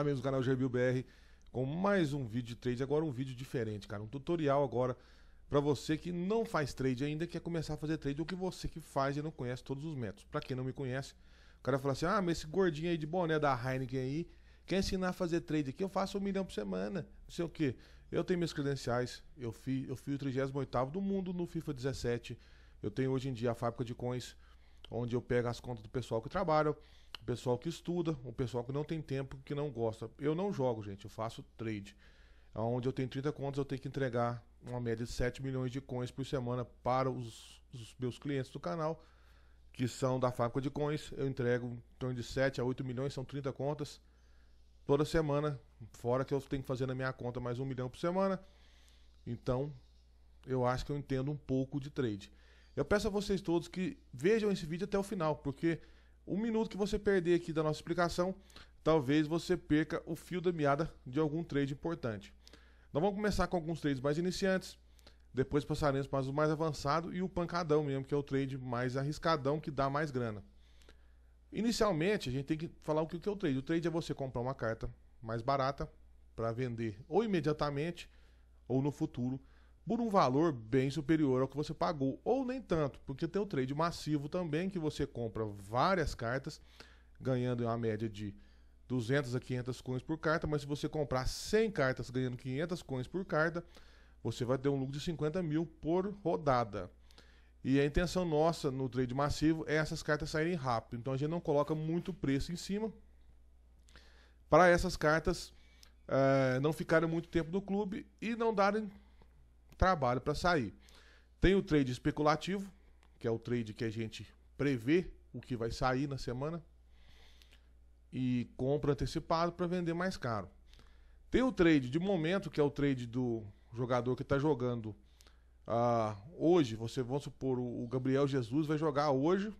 lá mesmo canal GBU BR com mais um vídeo de trade, agora um vídeo diferente, cara, um tutorial agora para você que não faz trade ainda, quer começar a fazer trade, ou que você que faz e não conhece todos os métodos. Para quem não me conhece, o cara fala assim: "Ah, mas esse gordinho aí de boné da Heineken aí, quer ensinar a fazer trade aqui? Eu faço um milhão por semana, não sei o que Eu tenho minhas credenciais, eu fui, eu fui o 38º do mundo no FIFA 17. Eu tenho hoje em dia a fábrica de coins, onde eu pego as contas do pessoal que trabalha pessoal que estuda, o pessoal que não tem tempo, que não gosta. Eu não jogo, gente, eu faço trade. Onde eu tenho 30 contas, eu tenho que entregar uma média de 7 milhões de coins por semana para os, os meus clientes do canal, que são da fábrica de coins. Eu entrego em torno de 7 a 8 milhões, são 30 contas toda semana, fora que eu tenho que fazer na minha conta mais um milhão por semana. Então, eu acho que eu entendo um pouco de trade. Eu peço a vocês todos que vejam esse vídeo até o final, porque um minuto que você perder aqui da nossa explicação, talvez você perca o fio da meada de algum trade importante. Nós então, vamos começar com alguns trades mais iniciantes, depois passaremos para os mais avançados e o pancadão mesmo, que é o trade mais arriscadão que dá mais grana. Inicialmente, a gente tem que falar o que é o trade. O trade é você comprar uma carta mais barata para vender ou imediatamente ou no futuro por um valor bem superior ao que você pagou, ou nem tanto, porque tem o trade massivo também que você compra várias cartas, ganhando uma média de 200 a 500 coins por carta, mas se você comprar 100 cartas ganhando 500 coins por carta, você vai ter um lucro de 50 mil por rodada. E a intenção nossa no trade massivo é essas cartas saírem rápido, então a gente não coloca muito preço em cima para essas cartas uh, não ficarem muito tempo no clube e não darem trabalho para sair. Tem o trade especulativo, que é o trade que a gente prevê o que vai sair na semana e compra antecipado para vender mais caro. Tem o trade de momento, que é o trade do jogador que está jogando ah, hoje. Você, vamos supor, o Gabriel Jesus vai jogar hoje.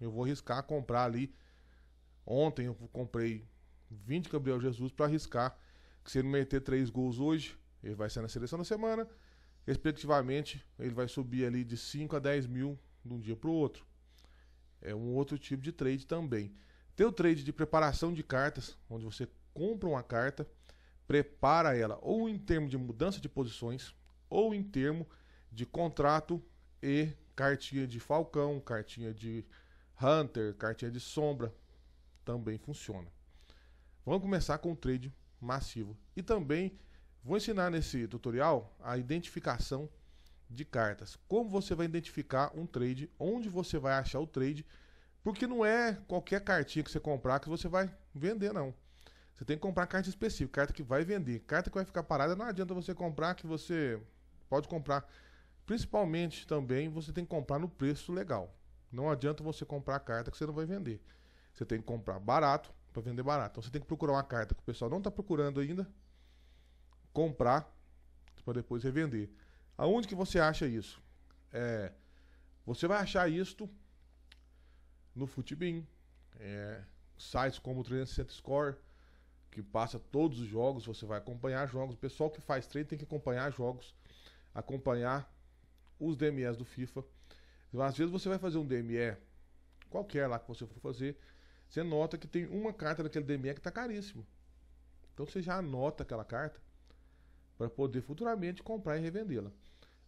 Eu vou arriscar comprar ali. Ontem eu comprei 20 Gabriel Jesus para arriscar que se ele meter 3 gols hoje, ele vai ser na seleção da semana respectivamente, ele vai subir ali de 5 a 10 mil de um dia para o outro. É um outro tipo de trade também. Tem o trade de preparação de cartas, onde você compra uma carta, prepara ela ou em termo de mudança de posições, ou em termo de contrato e cartinha de falcão, cartinha de hunter, cartinha de sombra, também funciona. Vamos começar com o trade massivo. E também Vou ensinar nesse tutorial a identificação de cartas. Como você vai identificar um trade, onde você vai achar o trade, porque não é qualquer cartinha que você comprar que você vai vender, não. Você tem que comprar carta específica, carta que vai vender. Carta que vai ficar parada, não adianta você comprar que você pode comprar. Principalmente também você tem que comprar no preço legal. Não adianta você comprar carta que você não vai vender. Você tem que comprar barato para vender barato. Então você tem que procurar uma carta que o pessoal não está procurando ainda, comprar para depois revender. Aonde que você acha isso? É, você vai achar isto no Futibin, é, sites como o 360 Score, que passa todos os jogos, você vai acompanhar jogos. O pessoal que faz trade tem que acompanhar jogos, acompanhar os DMEs do FIFA. Então, às vezes você vai fazer um DME qualquer lá que você for fazer, você nota que tem uma carta daquele DME que está caríssimo. Então você já anota aquela carta para poder futuramente comprar e revendê-la.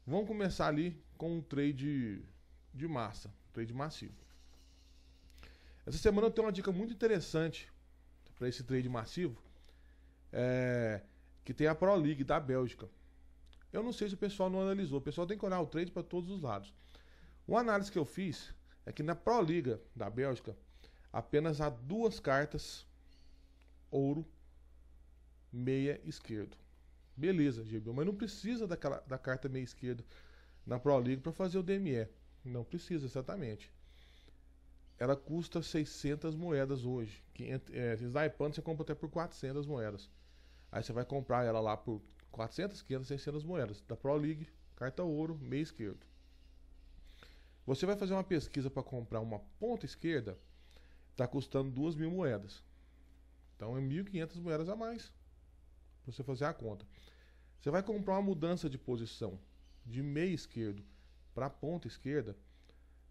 Vamos começar ali com um trade de massa, um trade massivo. Essa semana eu tenho uma dica muito interessante para esse trade massivo, é, que tem a Pro League da Bélgica. Eu não sei se o pessoal não analisou, o pessoal tem que olhar o trade para todos os lados. Uma análise que eu fiz é que na Pro Liga da Bélgica apenas há duas cartas ouro meia esquerdo. Beleza, Gibel, mas não precisa daquela, da carta meia esquerda na Pro League para fazer o DME. Não precisa, exatamente. Ela custa 600 moedas hoje. 500, é, snipando, você compra até por 400 moedas. Aí você vai comprar ela lá por 400, 500, 600 moedas. Da Pro League, carta ouro, meia esquerda. Você vai fazer uma pesquisa para comprar uma ponta esquerda, está custando 2 mil moedas. Então é 1.500 moedas a mais para você fazer a assim, ah, conta. Você vai comprar uma mudança de posição de meio esquerdo para ponta esquerda,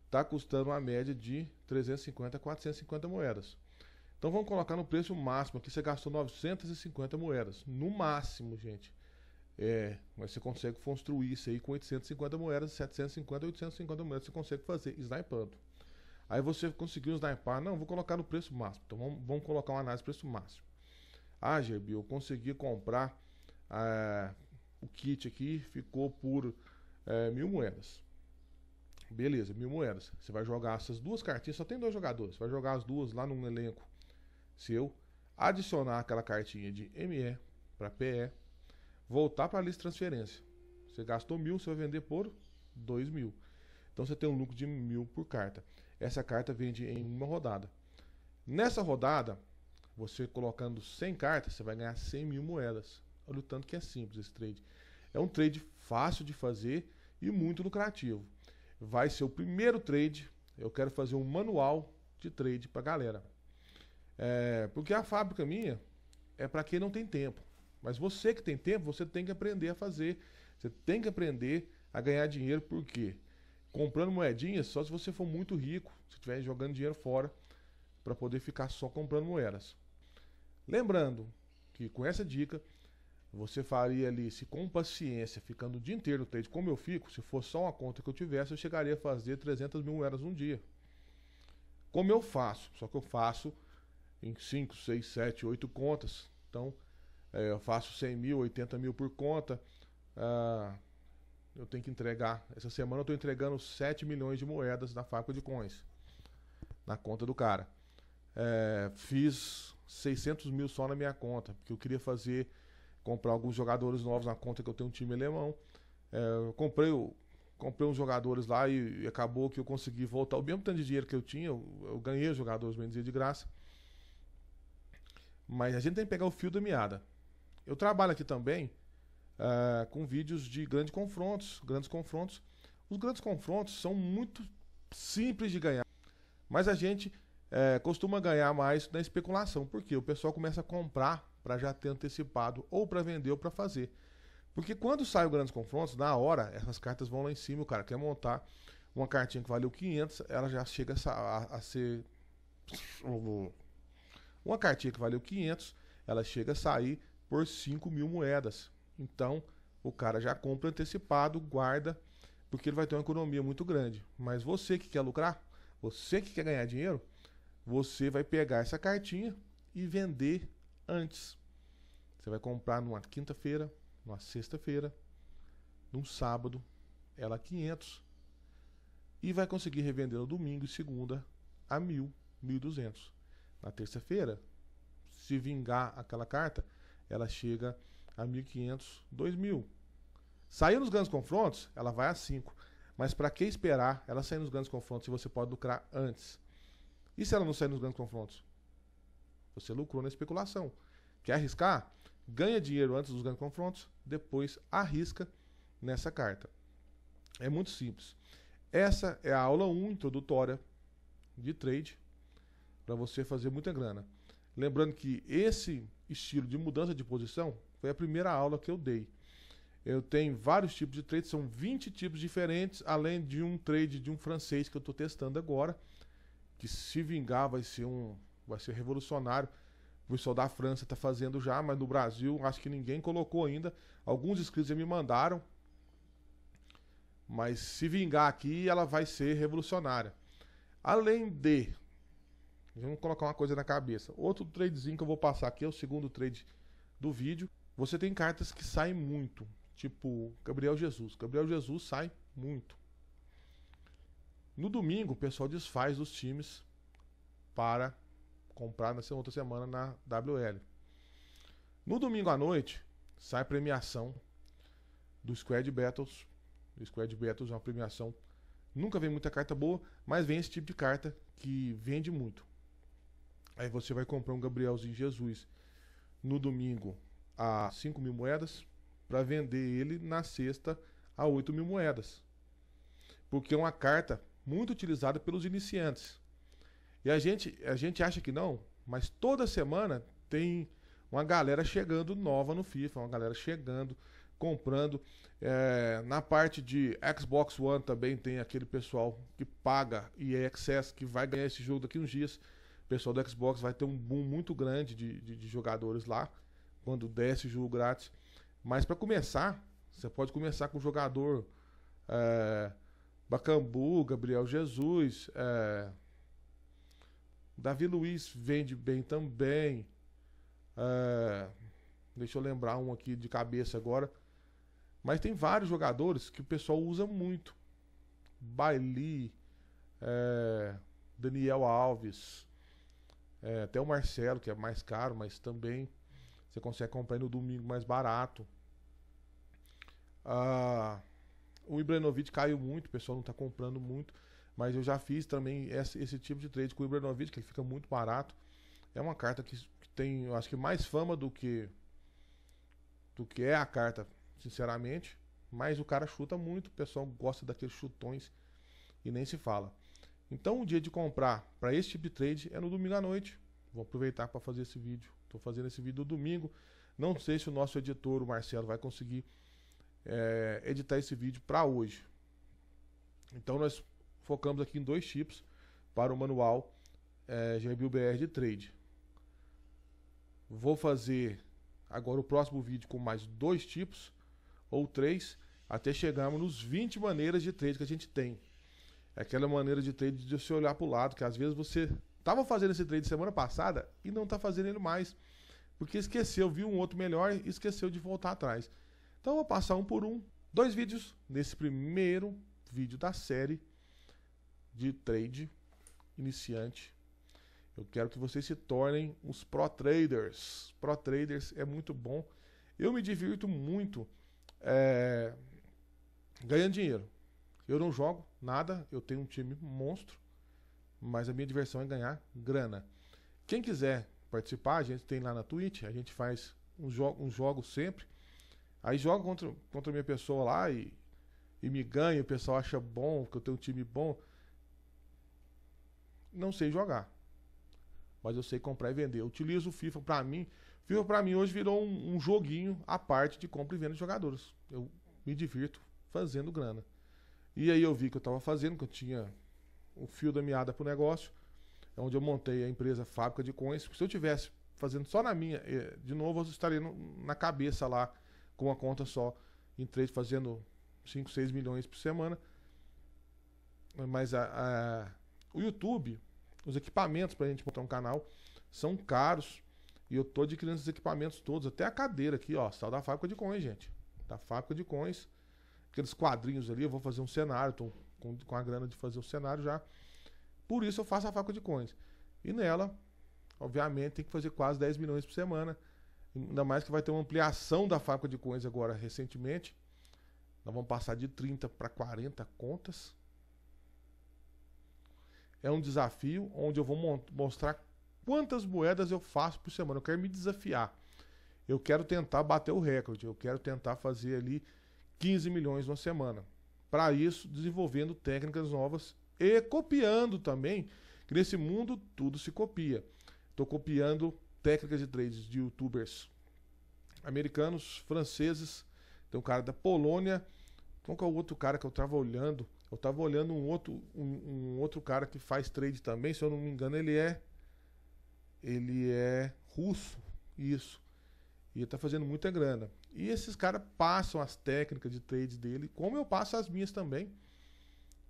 está custando uma média de 350 a 450 moedas. Então vamos colocar no preço máximo que você gastou 950 moedas. No máximo, gente. É, mas você consegue construir isso aí com 850 moedas, 750, 850 moedas, você consegue fazer snipando. Aí você conseguiu snipar, não, vou colocar no preço máximo. Então vamos, vamos colocar uma análise preço máximo. Ah, Gerbi, eu consegui comprar ah, o kit aqui, ficou por é, mil moedas. Beleza, mil moedas. Você vai jogar essas duas cartinhas, só tem dois jogadores. Você vai jogar as duas lá no elenco seu, adicionar aquela cartinha de ME para PE, voltar para a lista de transferência. Você gastou mil, você vai vender por dois mil. Então você tem um lucro de mil por carta. Essa carta vende em uma rodada. Nessa rodada, você colocando 100 cartas, você vai ganhar 100 mil moedas. Olha o tanto que é simples esse trade. É um trade fácil de fazer e muito lucrativo. Vai ser o primeiro trade. Eu quero fazer um manual de trade para galera. É, porque a fábrica minha é para quem não tem tempo. Mas você que tem tempo, você tem que aprender a fazer. Você tem que aprender a ganhar dinheiro, porque comprando moedinhas só se você for muito rico, se estiver jogando dinheiro fora para poder ficar só comprando moedas. Lembrando que com essa dica, você faria ali, se com paciência, ficando o dia inteiro no trade, como eu fico, se fosse só uma conta que eu tivesse, eu chegaria a fazer 300 mil moedas um dia. Como eu faço, só que eu faço em 5, 6, 7, 8 contas. Então, é, eu faço 100 mil, 80 mil por conta. Ah, eu tenho que entregar. Essa semana eu estou entregando 7 milhões de moedas na faca de coins, na conta do cara. É, fiz 600 mil só na minha conta, porque eu queria fazer, comprar alguns jogadores novos na conta que eu tenho um time alemão. É, eu comprei, eu comprei uns jogadores lá e, e, acabou que eu consegui voltar o mesmo tanto de dinheiro que eu tinha, eu, eu ganhei os jogadores menos de graça. Mas a gente tem que pegar o fio da meada. Eu trabalho aqui também uh, com vídeos de grandes confrontos, grandes confrontos. Os grandes confrontos são muito simples de ganhar, mas a gente é, costuma ganhar mais na especulação, porque o pessoal começa a comprar para já ter antecipado, ou para vender ou para fazer. Porque quando saem grandes confrontos, na hora, essas cartas vão lá em cima, o cara quer montar uma cartinha que valeu 500, ela já chega a, a, a ser. Uma cartinha que valeu 500, ela chega a sair por 5 mil moedas. Então, o cara já compra antecipado, guarda, porque ele vai ter uma economia muito grande. Mas você que quer lucrar, você que quer ganhar dinheiro, você vai pegar essa cartinha e vender antes. Você vai comprar numa quinta-feira, numa sexta-feira, num sábado, ela a 500 e vai conseguir revender no domingo e segunda a 1000, 1200. Na terça-feira, se vingar aquela carta, ela chega a 1500, 2000. Saiu nos grandes confrontos, ela vai a 5. Mas para que esperar ela sair nos grandes confrontos se você pode lucrar antes? E se ela não sair nos grandes confrontos? Você lucrou na especulação. Quer arriscar? Ganha dinheiro antes dos grandes confrontos, depois arrisca nessa carta. É muito simples. Essa é a aula 1 introdutória de trade para você fazer muita grana. Lembrando que esse estilo de mudança de posição foi a primeira aula que eu dei. Eu tenho vários tipos de trades, são 20 tipos diferentes, além de um trade de um francês que eu estou testando agora que se vingar vai ser um vai ser revolucionário. O pessoal da França está fazendo já, mas no Brasil acho que ninguém colocou ainda. Alguns inscritos já me mandaram. Mas se vingar aqui, ela vai ser revolucionária. Além de. Vamos colocar uma coisa na cabeça. Outro tradezinho que eu vou passar aqui é o segundo trade do vídeo. Você tem cartas que saem muito. Tipo, Gabriel Jesus. Gabriel Jesus sai muito. No domingo, o pessoal desfaz dos times para comprar na outra semana na WL. No domingo à noite, sai premiação do Squad Battles. O Squad Battles é uma premiação. Nunca vem muita carta boa, mas vem esse tipo de carta que vende muito. Aí você vai comprar um Gabrielzinho Jesus no domingo a 5 mil moedas para vender ele na sexta a 8 mil moedas. Porque é uma carta muito utilizado pelos iniciantes. E a gente, a gente acha que não, mas toda semana tem uma galera chegando nova no FIFA, uma galera chegando, comprando. É, na parte de Xbox One também tem aquele pessoal que paga e é excesso, que vai ganhar esse jogo daqui uns dias. O pessoal do Xbox vai ter um boom muito grande de, de, de jogadores lá, quando der esse jogo grátis. Mas para começar, você pode começar com o jogador é, Bacambu, Gabriel Jesus, é... Davi Luiz vende bem também. É... Deixa eu lembrar um aqui de cabeça agora. Mas tem vários jogadores que o pessoal usa muito. Bailey, é... Daniel Alves, é... até o Marcelo, que é mais caro, mas também você consegue comprar no domingo mais barato. Ah. O Ibrenovic caiu muito, o pessoal não está comprando muito, mas eu já fiz também esse, esse tipo de trade com o Ibrenovic, que ele fica muito barato. É uma carta que, que tem, eu acho que mais fama do que do que é a carta, sinceramente, mas o cara chuta muito, o pessoal gosta daqueles chutões e nem se fala. Então, o dia de comprar para esse tipo de trade é no domingo à noite. Vou aproveitar para fazer esse vídeo. Estou fazendo esse vídeo domingo. Não sei se o nosso editor, o Marcelo, vai conseguir é, editar esse vídeo para hoje. Então nós focamos aqui em dois tipos para o manual é, GBUBR de trade. Vou fazer agora o próximo vídeo com mais dois tipos ou três até chegarmos nos 20 maneiras de trade que a gente tem. É aquela maneira de trade de você olhar para o lado, que às vezes você estava fazendo esse trade semana passada e não está fazendo ele mais, porque esqueceu, viu um outro melhor e esqueceu de voltar atrás. Então eu vou passar um por um. Dois vídeos nesse primeiro vídeo da série de trade iniciante. Eu quero que vocês se tornem os pro traders. Pro traders é muito bom. Eu me divirto muito é, ganhando dinheiro. Eu não jogo nada, eu tenho um time monstro, mas a minha diversão é ganhar grana. Quem quiser participar, a gente tem lá na Twitch, a gente faz um jogo sempre. Aí joga contra, contra minha pessoa lá e, e me ganha, o pessoal acha bom, que eu tenho um time bom. Não sei jogar. Mas eu sei comprar e vender. Eu utilizo o FIFA para mim. FIFA para mim hoje virou um, um joguinho à parte de compra e venda de jogadores. Eu me divirto fazendo grana. E aí eu vi que eu estava fazendo, que eu tinha o fio da meada pro negócio. É onde eu montei a empresa Fábrica de Coins. Se eu tivesse fazendo só na minha, eh, de novo eu estaria na cabeça lá com uma conta só em trade fazendo 5, 6 milhões por semana. Mas a, a, o YouTube, os equipamentos para a gente montar um canal são caros. E eu tô adquirindo esses equipamentos todos, até a cadeira aqui, ó, sal da fábrica de coins, gente. Da fábrica de coins. Aqueles quadrinhos ali, eu vou fazer um cenário, tô com, com a grana de fazer o cenário já. Por isso eu faço a fábrica de coins. E nela, obviamente, tem que fazer quase 10 milhões por semana. Ainda mais que vai ter uma ampliação da fábrica de coins agora recentemente. Nós vamos passar de 30 para 40 contas. É um desafio onde eu vou mostrar quantas moedas eu faço por semana. Eu quero me desafiar. Eu quero tentar bater o recorde. Eu quero tentar fazer ali 15 milhões na semana. Para isso, desenvolvendo técnicas novas e copiando também. Que nesse mundo tudo se copia. Estou copiando técnicas de trades de youtubers americanos, franceses, tem um cara da Polônia. Então, qual que é o outro cara que eu tava olhando? Eu tava olhando um outro, um, um outro cara que faz trade também, se eu não me engano, ele é. Ele é russo, isso. E tá fazendo muita grana. E esses caras passam as técnicas de trade dele, como eu passo as minhas também.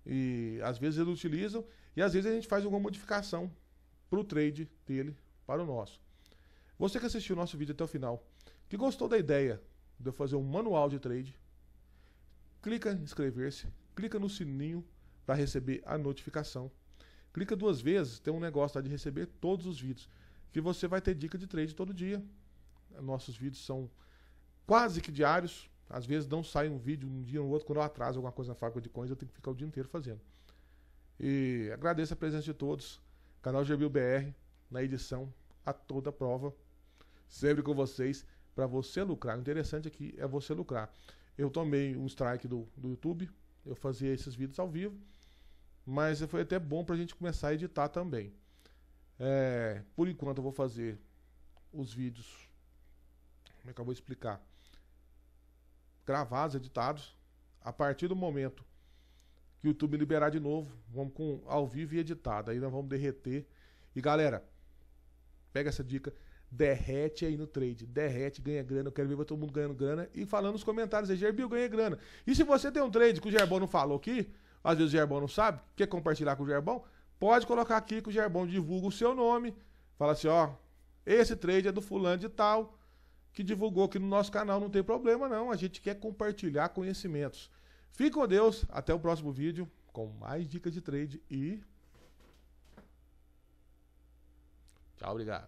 E às vezes eles utilizam, e às vezes a gente faz alguma modificação pro trade dele, para o nosso. Você que assistiu o nosso vídeo até o final, que gostou da ideia de eu fazer um manual de trade, clica em inscrever-se, clica no sininho para receber a notificação. Clica duas vezes, tem um negócio lá de receber todos os vídeos, que você vai ter dica de trade todo dia. Nossos vídeos são quase que diários, às vezes não sai um vídeo um dia ou outro, quando eu atraso alguma coisa na fábrica de coins, eu tenho que ficar o dia inteiro fazendo. E agradeço a presença de todos, canal GBUBR, na edição a toda prova sempre com vocês, para você lucrar. O interessante aqui é, é você lucrar. Eu tomei um strike do, do YouTube, eu fazia esses vídeos ao vivo, mas foi até bom para a gente começar a editar também. É, por enquanto eu vou fazer os vídeos, como é que eu vou explicar? Gravados, editados. A partir do momento que o YouTube liberar de novo, vamos com ao vivo e editado. Aí nós vamos derreter. E galera, pega essa dica derrete aí no trade. Derrete, ganha grana. Eu quero ver todo mundo ganhando grana. E falando nos comentários aí, Gerbil, ganha grana. E se você tem um trade que o Gerbão não falou aqui, às vezes o Gerbão não sabe, quer compartilhar com o Gerbão, pode colocar aqui que o Gerbão divulga o seu nome. Fala assim, ó, esse trade é do fulano de tal, que divulgou aqui no nosso canal, não tem problema não. A gente quer compartilhar conhecimentos. Fique com Deus, até o próximo vídeo com mais dicas de trade e... Tchau, obrigado.